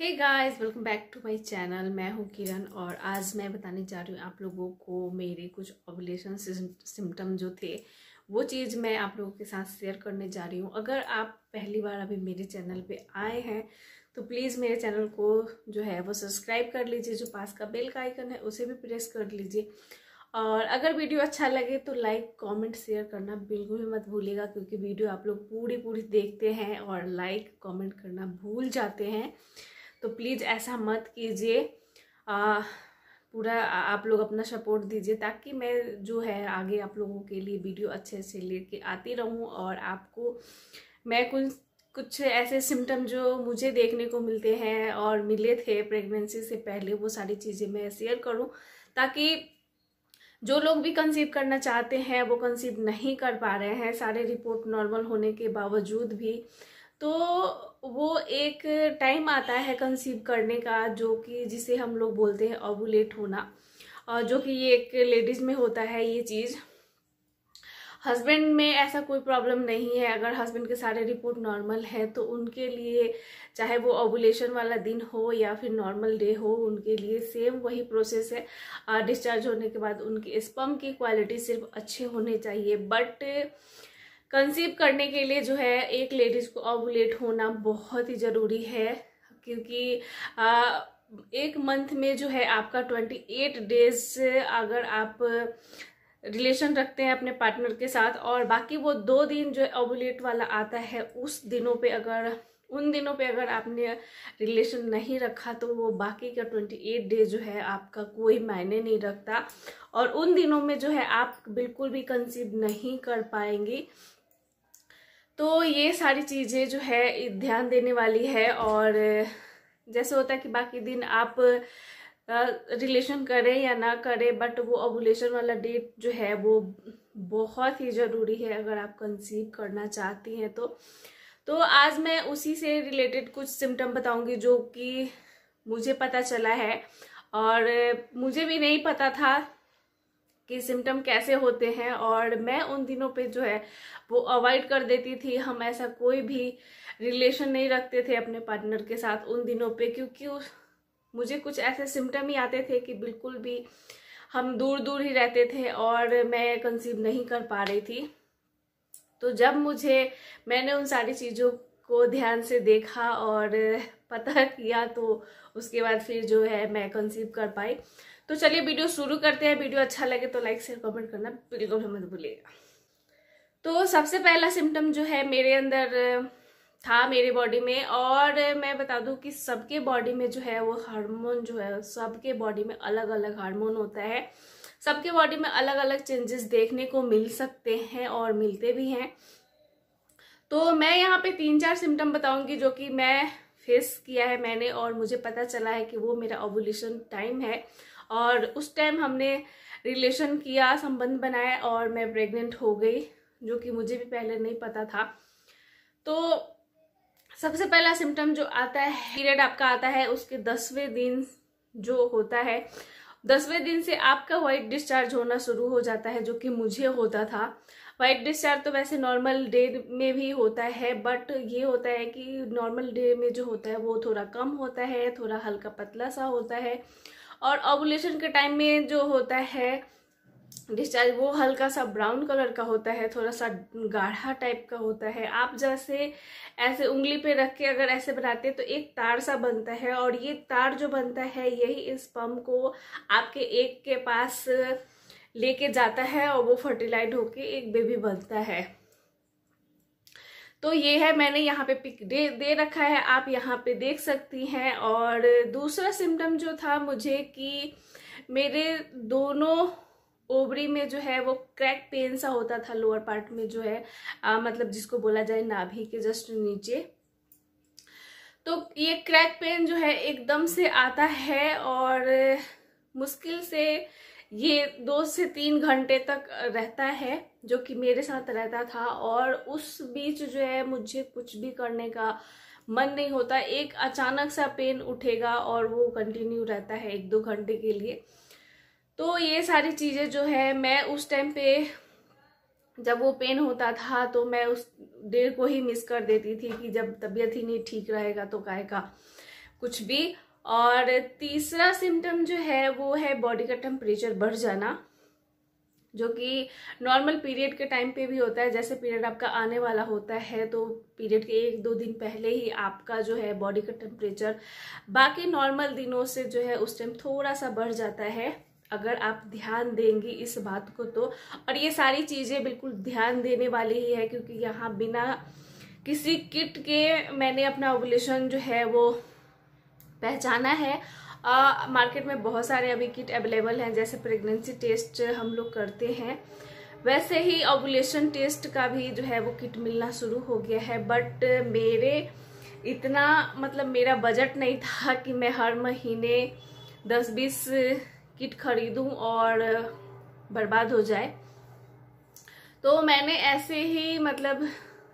hey guys welcome back to my channel मैं हूँ किरण और आज मैं बताने जा रही हूँ आप लोगों को मेरे कुछ ऑबलेशन सिम्टम जो थे वो चीज़ मैं आप लोगों के साथ शेयर करने जा रही हूँ अगर आप पहली बार अभी मेरे चैनल पे आए हैं तो प्लीज़ मेरे चैनल को जो है वो सब्सक्राइब कर लीजिए जो पास का बेल का आइकन है उसे भी प्रेस कर लीजिए और अगर वीडियो अच्छा लगे तो लाइक कमेंट शेयर करना बिल्कुल भी मत भूलिएगा क्योंकि वीडियो आप लोग पूरी पूरी देखते हैं और लाइक कमेंट करना भूल जाते हैं तो प्लीज़ ऐसा मत कीजिए पूरा आप लोग अपना सपोर्ट दीजिए ताकि मैं जो है आगे आप लोगों के लिए वीडियो अच्छे से लेके आती रहूं और आपको मैं कुछ कुछ ऐसे सिम्टम जो मुझे देखने को मिलते हैं और मिले थे प्रेगनेंसी से पहले वो सारी चीज़ें मैं शेयर करूं ताकि जो लोग भी कंसीव करना चाहते हैं वो कंसीव नहीं कर पा रहे हैं सारे रिपोर्ट नॉर्मल होने के बावजूद भी तो वो एक टाइम आता है कंसीव करने का जो कि जिसे हम लोग बोलते हैं ओबुलेट होना और जो कि ये एक लेडीज़ में होता है ये चीज़ हस्बैंड में ऐसा कोई प्रॉब्लम नहीं है अगर हस्बैंड के सारे रिपोर्ट नॉर्मल है तो उनके लिए चाहे वो ओबुलेशन वाला दिन हो या फिर नॉर्मल डे हो उनके लिए सेम वही प्रोसेस है डिस्चार्ज होने के बाद उनके स्पम की क्वालिटी सिर्फ अच्छे होने चाहिए बट कंसीव करने के लिए जो है एक लेडीज़ को ऑबुलेट होना बहुत ही ज़रूरी है क्योंकि आ, एक मंथ में जो है आपका ट्वेंटी एट डेज अगर आप रिलेशन रखते हैं अपने पार्टनर के साथ और बाकी वो दो दिन जो ओबुलेट वाला आता है उस दिनों पे अगर उन दिनों पे अगर आपने रिलेशन नहीं रखा तो वो बाकी का ट्वेंटी एट डे जो है आपका कोई मायने नहीं रखता और उन दिनों में जो है आप बिल्कुल भी कंसीव नहीं कर पाएंगी तो ये सारी चीज़ें जो है ध्यान देने वाली है और जैसे होता है कि बाकी दिन आप रिलेशन करें या ना करें बट वो ओवुलेशन वाला डेट जो है वो बहुत ही ज़रूरी है अगर आप कंसीव करना चाहती हैं तो तो आज मैं उसी से रिलेटेड कुछ सिम्टम बताऊंगी जो कि मुझे पता चला है और मुझे भी नहीं पता था कि सिम्टम कैसे होते हैं और मैं उन दिनों पे जो है वो अवॉइड कर देती थी हम ऐसा कोई भी रिलेशन नहीं रखते थे अपने पार्टनर के साथ उन दिनों पे क्योंकि मुझे कुछ ऐसे सिम्टम ही आते थे कि बिल्कुल भी हम दूर दूर ही रहते थे और मैं कंसीव नहीं कर पा रही थी तो जब मुझे मैंने उन सारी चीज़ों को ध्यान से देखा और पता किया तो उसके बाद फिर जो है मैं कंसीव कर पाई तो चलिए वीडियो शुरू करते हैं वीडियो अच्छा लगे तो लाइक शेयर कमेंट करना बिल्कुल भी मत भूलिएगा तो सबसे पहला सिम्टम जो है मेरे अंदर था मेरे बॉडी में और मैं बता दूं कि सबके बॉडी में जो है वो हार्मोन जो है सबके बॉडी में अलग अलग हार्मोन होता है सबके बॉडी में अलग अलग चेंजेस देखने को मिल सकते हैं और मिलते भी हैं तो मैं यहाँ पे तीन चार सिम्टम बताऊंगी जो कि मैं फेस किया है मैंने और मुझे पता चला है कि वो मेरा ओवुलेशन टाइम है और उस टाइम हमने रिलेशन किया संबंध बनाया और मैं प्रेग्नेंट हो गई जो कि मुझे भी पहले नहीं पता था तो सबसे पहला सिम्टम जो आता है पीरियड आपका आता है उसके दसवें दिन जो होता है दसवें दिन से आपका वाइट डिस्चार्ज होना शुरू हो जाता है जो कि मुझे होता था वाइट डिस्चार्ज तो वैसे नॉर्मल डे में भी होता है बट ये होता है कि नॉर्मल डे में जो होता है वो थोड़ा कम होता है थोड़ा हल्का पतला सा होता है और ओबुलेशन के टाइम में जो होता है डिस्चार्ज वो हल्का सा ब्राउन कलर का होता है थोड़ा सा गाढ़ा टाइप का होता है आप जैसे ऐसे उंगली पे रख के अगर ऐसे बनाते हैं तो एक तार सा बनता है और ये तार जो बनता है यही इस पम्प को आपके एक के पास लेके जाता है और वो फर्टिलाइज होके एक बेबी बनता है तो ये है मैंने यहाँ पे पिक दे दे रखा है आप यहाँ पे देख सकती हैं और दूसरा सिम्टम जो था मुझे कि मेरे दोनों ओबरी में जो है वो क्रैक पेन सा होता था लोअर पार्ट में जो है आ, मतलब जिसको बोला जाए नाभि के जस्ट नीचे तो ये क्रैक पेन जो है एकदम से आता है और मुश्किल से ये दो से तीन घंटे तक रहता है जो कि मेरे साथ रहता था और उस बीच जो है मुझे कुछ भी करने का मन नहीं होता एक अचानक सा पेन उठेगा और वो कंटिन्यू रहता है एक दो घंटे के लिए तो ये सारी चीज़ें जो है मैं उस टाइम पे जब वो पेन होता था तो मैं उस डेढ़ को ही मिस कर देती थी कि जब तबीयत ही नहीं ठीक रहेगा तो काय का कुछ भी और तीसरा सिम्टम जो है वो है बॉडी का टेम्परेचर बढ़ जाना जो कि नॉर्मल पीरियड के टाइम पे भी होता है जैसे पीरियड आपका आने वाला होता है तो पीरियड के एक दो दिन पहले ही आपका जो है बॉडी का टेम्परेचर बाकी नॉर्मल दिनों से जो है उस टाइम थोड़ा सा बढ़ जाता है अगर आप ध्यान देंगी इस बात को तो और ये सारी चीज़ें बिल्कुल ध्यान देने वाली ही है क्योंकि यहाँ बिना किसी किट के मैंने अपना ओवुलेशन जो है वो पहचाना है आ, मार्केट में बहुत सारे अभी किट अवेलेबल हैं जैसे प्रेगनेंसी टेस्ट हम लोग करते हैं वैसे ही ओबुलेशन टेस्ट का भी जो है वो किट मिलना शुरू हो गया है बट मेरे इतना मतलब मेरा बजट नहीं था कि मैं हर महीने दस बीस किट खरीदूं और बर्बाद हो जाए तो मैंने ऐसे ही मतलब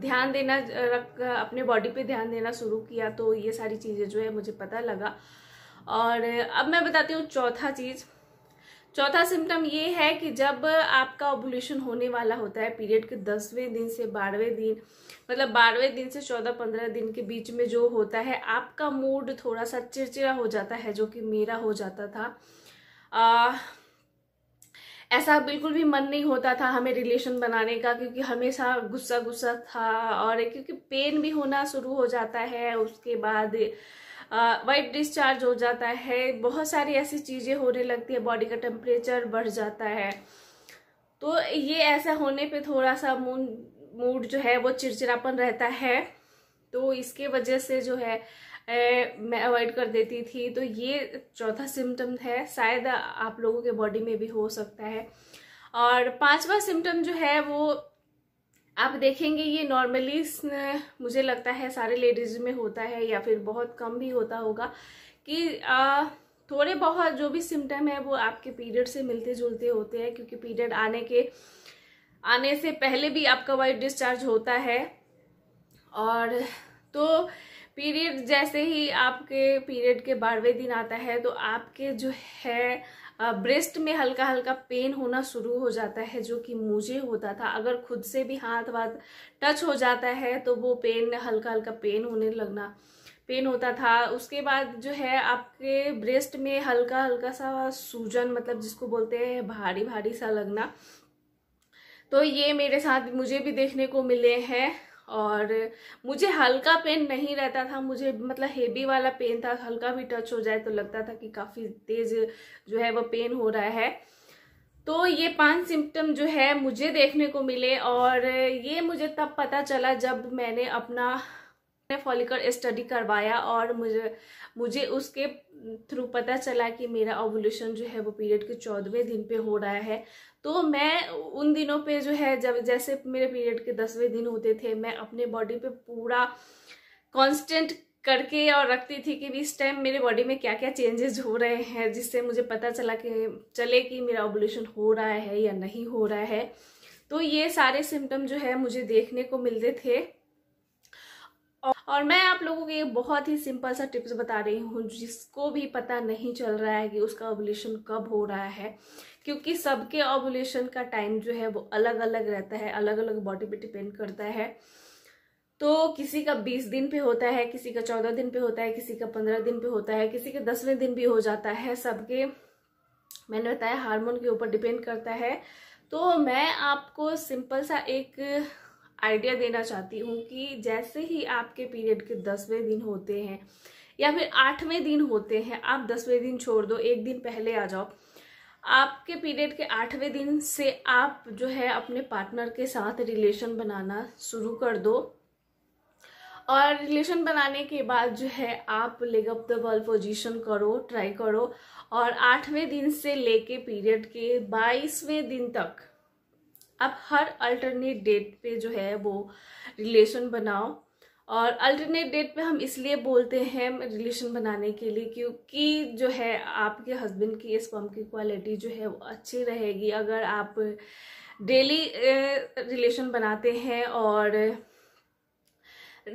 ध्यान देना रख अपने बॉडी पे ध्यान देना शुरू किया तो ये सारी चीज़ें जो है मुझे पता लगा और अब मैं बताती हूँ चौथा चीज़ चौथा सिम्टम ये है कि जब आपका ओबुलेशन होने वाला होता है पीरियड के दसवें दिन से बारहवें दिन मतलब बारहवें दिन से चौदह पंद्रह दिन के बीच में जो होता है आपका मूड थोड़ा सा चिड़चिड़ा हो जाता है जो कि मेरा हो जाता था आ, ऐसा बिल्कुल भी मन नहीं होता था हमें रिलेशन बनाने का क्योंकि हमेशा गुस्सा गुस्सा था और क्योंकि पेन भी होना शुरू हो जाता है उसके बाद वाइट डिस्चार्ज हो जाता है बहुत सारी ऐसी चीज़ें होने लगती है बॉडी का टेम्परेचर बढ़ जाता है तो ये ऐसा होने पे थोड़ा सा मूड मूड जो है वो चिड़चिड़ापन रहता है तो इसके वजह से जो है मैं अवॉइड कर देती थी तो ये चौथा सिम्टम है शायद आप लोगों के बॉडी में भी हो सकता है और पांचवा सिम्टम जो है वो आप देखेंगे ये नॉर्मली मुझे लगता है सारे लेडीज में होता है या फिर बहुत कम भी होता होगा कि आ, थोड़े बहुत जो भी सिम्टम है वो आपके पीरियड से मिलते जुलते होते हैं क्योंकि पीरियड आने के आने से पहले भी आपका वाइट डिस्चार्ज होता है और तो पीरियड जैसे ही आपके पीरियड के बारहवें दिन आता है तो आपके जो है ब्रेस्ट में हल्का हल्का पेन होना शुरू हो जाता है जो कि मुझे होता था अगर खुद से भी हाथ वाथ टच हो जाता है तो वो पेन हल्का हल्का पेन होने लगना पेन होता था उसके बाद जो है आपके ब्रेस्ट में हल्का हल्का सा सूजन मतलब जिसको बोलते हैं भारी भारी सा लगना तो ये मेरे साथ मुझे भी देखने को मिले हैं और मुझे हल्का पेन नहीं रहता था मुझे मतलब हेवी वाला पेन था हल्का भी टच हो जाए तो लगता था कि काफ़ी तेज़ जो है वो पेन हो रहा है तो ये पांच सिम्टम जो है मुझे देखने को मिले और ये मुझे तब पता चला जब मैंने अपना मैंने फॉलिकल स्टडी करवाया और मुझे मुझे उसके थ्रू पता चला कि मेरा ओवुलेशन जो है वो पीरियड के चौदहवें दिन पे हो रहा है तो मैं उन दिनों पे जो है जब जैसे मेरे पीरियड के दसवें दिन होते थे मैं अपने बॉडी पे पूरा कांस्टेंट करके और रखती थी कि इस टाइम मेरे बॉडी में क्या क्या चेंजेस हो रहे हैं जिससे मुझे पता चला कि चले कि मेरा ओबुलेशन हो रहा है या नहीं हो रहा है तो ये सारे सिम्टम जो है मुझे देखने को मिलते थे और मैं आप लोगों के बहुत ही सिंपल सा टिप्स बता रही हूँ जिसको भी पता नहीं चल रहा है कि उसका ऑबुलेशन कब हो रहा है क्योंकि सबके ऑबुलेशन का टाइम जो है वो अलग अलग रहता है अलग अलग बॉडी पे डिपेंड करता है तो किसी का बीस दिन पे होता है किसी का चौदह दिन पे होता है किसी का पंद्रह दिन पे होता है किसी का दसवें दिन भी हो जाता है सबके मैंने बताया हार्मोन के ऊपर डिपेंड करता है तो मैं आपको सिंपल सा एक आइडिया देना चाहती हूँ कि जैसे ही आपके पीरियड के दसवें दिन होते हैं या फिर आठवें दिन होते हैं आप दसवें दिन छोड़ दो एक दिन पहले आ जाओ आपके पीरियड के आठवें दिन से आप जो है अपने पार्टनर के साथ रिलेशन बनाना शुरू कर दो और रिलेशन बनाने के बाद जो है आप leg up the wall position करो ट्राई करो और आठवें दिन से लेके पीरियड के बाईसवें दिन तक आप हर अल्टरनेट डेट पे जो है वो रिलेशन बनाओ और अल्टरनेट डेट पे हम इसलिए बोलते हैं रिलेशन बनाने के लिए क्योंकि जो है आपके हस्बैंड की पम्प की क्वालिटी जो है वो अच्छी रहेगी अगर आप डेली रिलेशन बनाते हैं और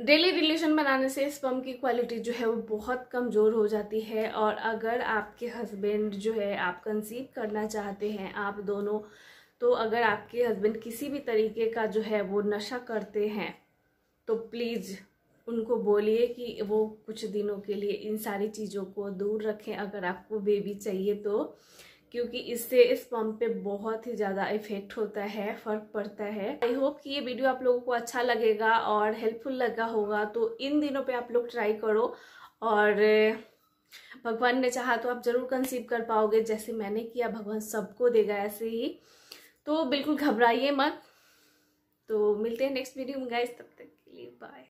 डेली रिलेशन बनाने से स्पम की क्वालिटी जो है वो बहुत कमज़ोर हो जाती है और अगर आपके हस्बैंड जो है आप कंसीव करना चाहते हैं आप दोनों तो अगर आपके हस्बैंड किसी भी तरीके का जो है वो नशा करते हैं तो प्लीज़ उनको बोलिए कि वो कुछ दिनों के लिए इन सारी चीज़ों को दूर रखें अगर आपको बेबी चाहिए तो क्योंकि इससे इस पम्प पे बहुत ही ज़्यादा इफेक्ट होता है फ़र्क पड़ता है आई होप कि ये वीडियो आप लोगों को अच्छा लगेगा और हेल्पफुल लगा होगा तो इन दिनों पे आप लोग ट्राई करो और भगवान ने चाहा तो आप ज़रूर कंसीव कर पाओगे जैसे मैंने किया भगवान सबको देगा ऐसे ही तो बिल्कुल घबराइए मत तो मिलते हैं नेक्स्ट वीडियो में गाइस तब तक के लिए बाय